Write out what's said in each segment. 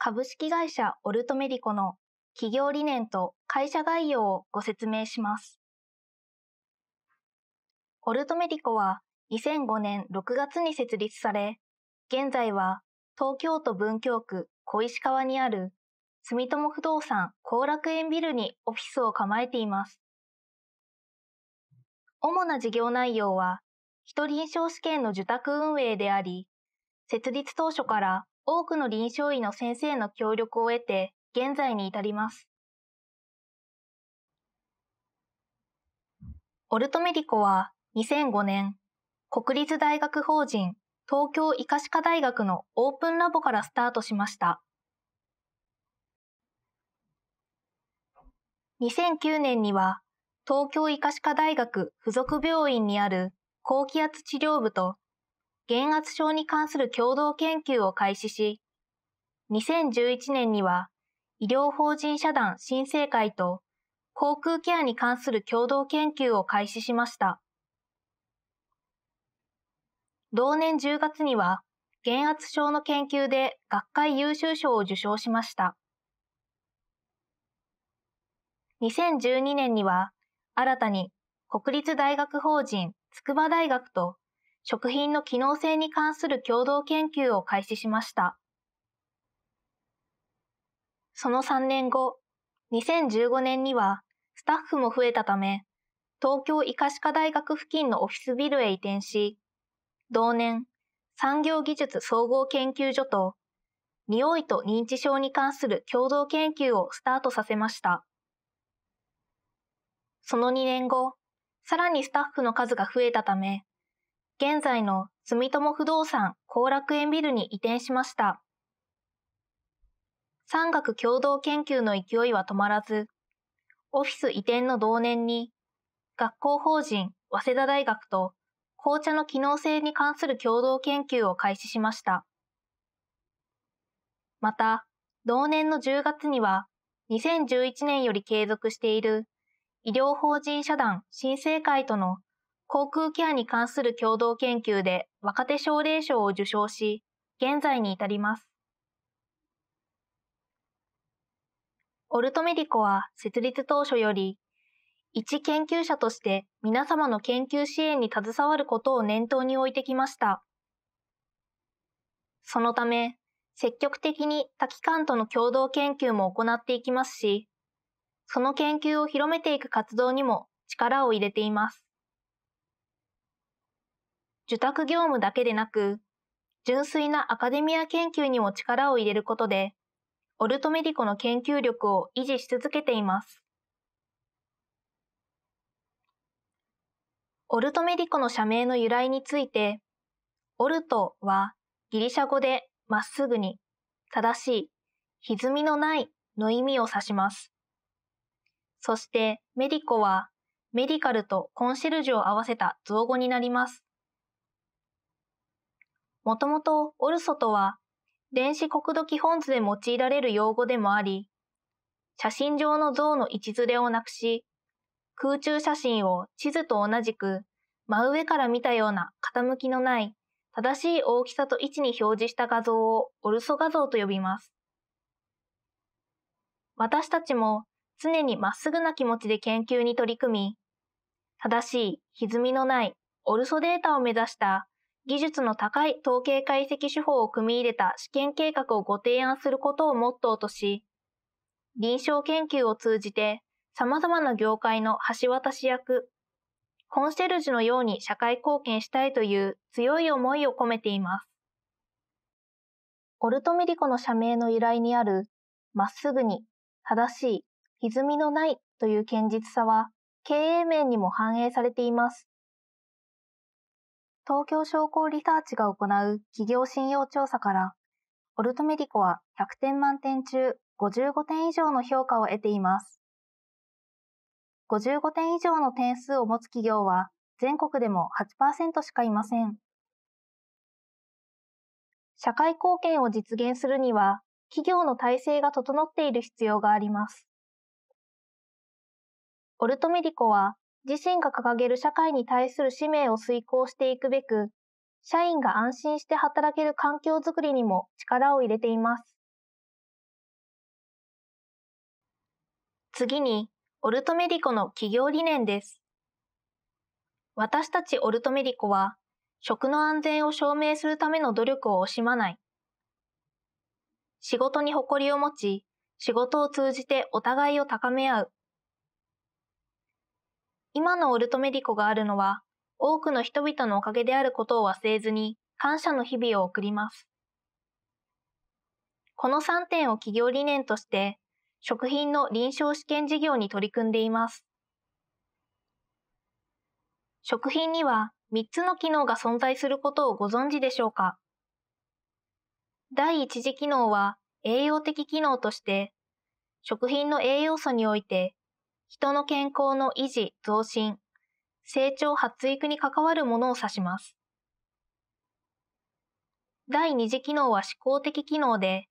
株式会社オルトメディコの企業理念と会社概要をご説明します。オルトメディコは2005年6月に設立され、現在は東京都文京区小石川にある住友不動産後楽園ビルにオフィスを構えています。主な事業内容は、人臨床試験の受託運営であり、設立当初から多くの臨床医の先生の協力を得て、現在に至ります。オルトメディコは2005年、国立大学法人東京医科歯科大学のオープンラボからスタートしました。2009年には東京医科歯科大学附属病院にある高気圧治療部と減圧症に関する共同研究を開始し、2011年には医療法人社団新生会と航空ケアに関する共同研究を開始しました。同年10月には減圧症の研究で学会優秀賞を受賞しました。2012年には新たに国立大学法人筑波大学と食品の機能性に関する共同研究を開始しました。その3年後、2015年にはスタッフも増えたため、東京医科歯科大学付近のオフィスビルへ移転し、同年、産業技術総合研究所と、匂いと認知症に関する共同研究をスタートさせました。その2年後、さらにスタッフの数が増えたため、現在の住友不動産後楽園ビルに移転しました。産学共同研究の勢いは止まらず、オフィス移転の同年に、学校法人早稲田大学と紅茶の機能性に関する共同研究を開始しました。また、同年の10月には、2011年より継続している医療法人社団新生会との航空ケアに関する共同研究で若手奨励賞を受賞し、現在に至ります。オルトメディコは設立当初より、一研究者として皆様の研究支援に携わることを念頭に置いてきました。そのため、積極的に他機関との共同研究も行っていきますし、その研究を広めていく活動にも力を入れています。受託業務だけでなく、純粋なアカデミア研究にも力を入れることで、オルトメディコの研究力を維持し続けています。オルトメディコの社名の由来について、オルトはギリシャ語でまっすぐに、正しい、歪みのないの意味を指します。そしてメディコはメディカルとコンシェルジュを合わせた造語になります。もともとオルソとは、電子国土基本図で用いられる用語でもあり、写真上の像の位置ずれをなくし、空中写真を地図と同じく真上から見たような傾きのない正しい大きさと位置に表示した画像をオルソ画像と呼びます。私たちも常にまっすぐな気持ちで研究に取り組み、正しい歪みのないオルソデータを目指した技術の高い統計解析手法を組み入れた試験計画をご提案することをモットーとし、臨床研究を通じて様々な業界の橋渡し役、コンシェルジュのように社会貢献したいという強い思いを込めています。オルトデリコの社名の由来にある、まっすぐに、正しい、歪みのないという堅実さは、経営面にも反映されています。東京商工リサーチが行う企業信用調査から、オルトメディコは100点満点中55点以上の評価を得ています。55点以上の点数を持つ企業は全国でも8%しかいません。社会貢献を実現するには、企業の体制が整っている必要があります。オルトメディコは自身が掲げる社会に対する使命を遂行していくべく、社員が安心して働ける環境づくりにも力を入れています。次に、オルトメディコの企業理念です。私たちオルトメディコは、食の安全を証明するための努力を惜しまない。仕事に誇りを持ち、仕事を通じてお互いを高め合う。今のオルトメディコがあるのは、多くの人々のおかげであることを忘れずに、感謝の日々を送ります。この3点を企業理念として、食品の臨床試験事業に取り組んでいます。食品には3つの機能が存在することをご存知でしょうか第1次機能は栄養的機能として、食品の栄養素において人の健康の維持、増進、成長、発育に関わるものを指します。第二次機能は思考的機能で、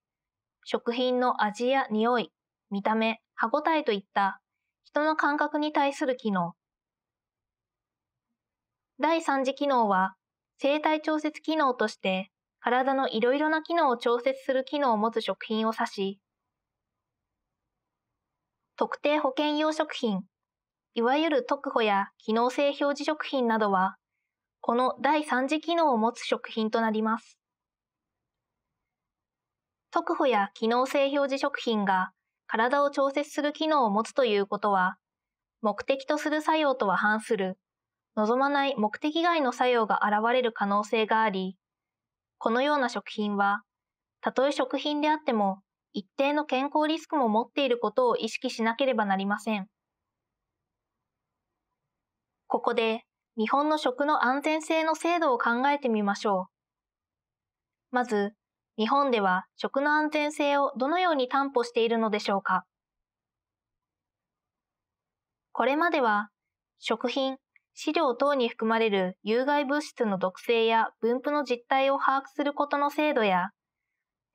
食品の味や匂い、見た目、歯ごたえといった人の感覚に対する機能。第三次機能は、生体調節機能として、体のいろいろな機能を調節する機能を持つ食品を指し、特定保険用食品、いわゆる特保や機能性表示食品などは、この第三次機能を持つ食品となります。特保や機能性表示食品が体を調節する機能を持つということは、目的とする作用とは反する、望まない目的外の作用が現れる可能性があり、このような食品は、たとえ食品であっても一定の健康リスクも持っていることを意識しなければなりません。ここで日本の食の安全性の制度を考えてみましょう。まず、日本では食の安全性をどのように担保しているのでしょうか。これまでは食品、飼料等に含まれる有害物質の毒性や分布の実態を把握することの制度や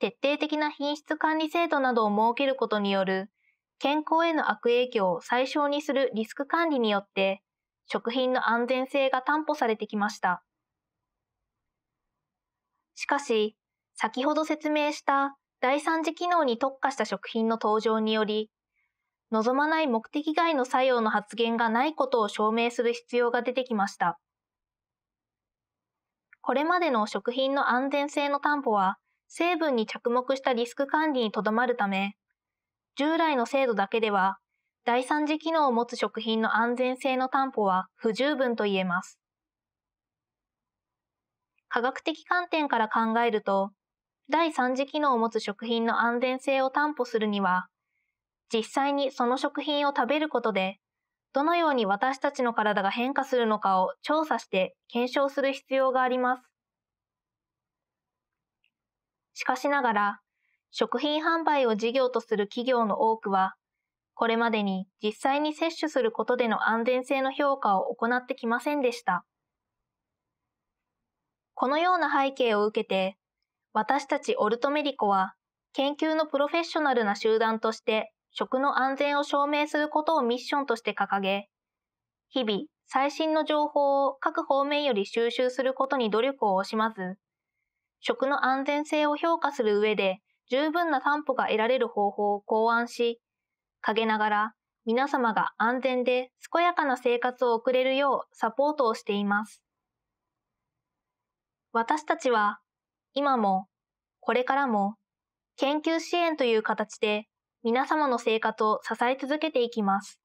徹底的な品質管理制度などを設けることによる健康への悪影響を最小にするリスク管理によって食品の安全性が担保されてきました。しかし、先ほど説明した第三次機能に特化した食品の登場により、望まない目的外の作用の発言がないことを証明する必要が出てきました。これまでの食品の安全性の担保は、成分に着目したリスク管理にとどまるため、従来の制度だけでは、第三次機能を持つ食品の安全性の担保は不十分と言えます。科学的観点から考えると、第三次機能を持つ食品の安全性を担保するには、実際にその食品を食べることで、どのように私たちの体が変化するのかを調査して検証する必要があります。しかしながら、食品販売を事業とする企業の多くは、これまでに実際に摂取することでの安全性の評価を行ってきませんでした。このような背景を受けて、私たちオルトメディコは、研究のプロフェッショナルな集団として、食の安全を証明することをミッションとして掲げ、日々、最新の情報を各方面より収集することに努力を惜しまず、食の安全性を評価する上で十分な担保が得られる方法を考案し、陰ながら皆様が安全で健やかな生活を送れるようサポートをしています。私たちは今もこれからも研究支援という形で皆様の生活を支え続けていきます。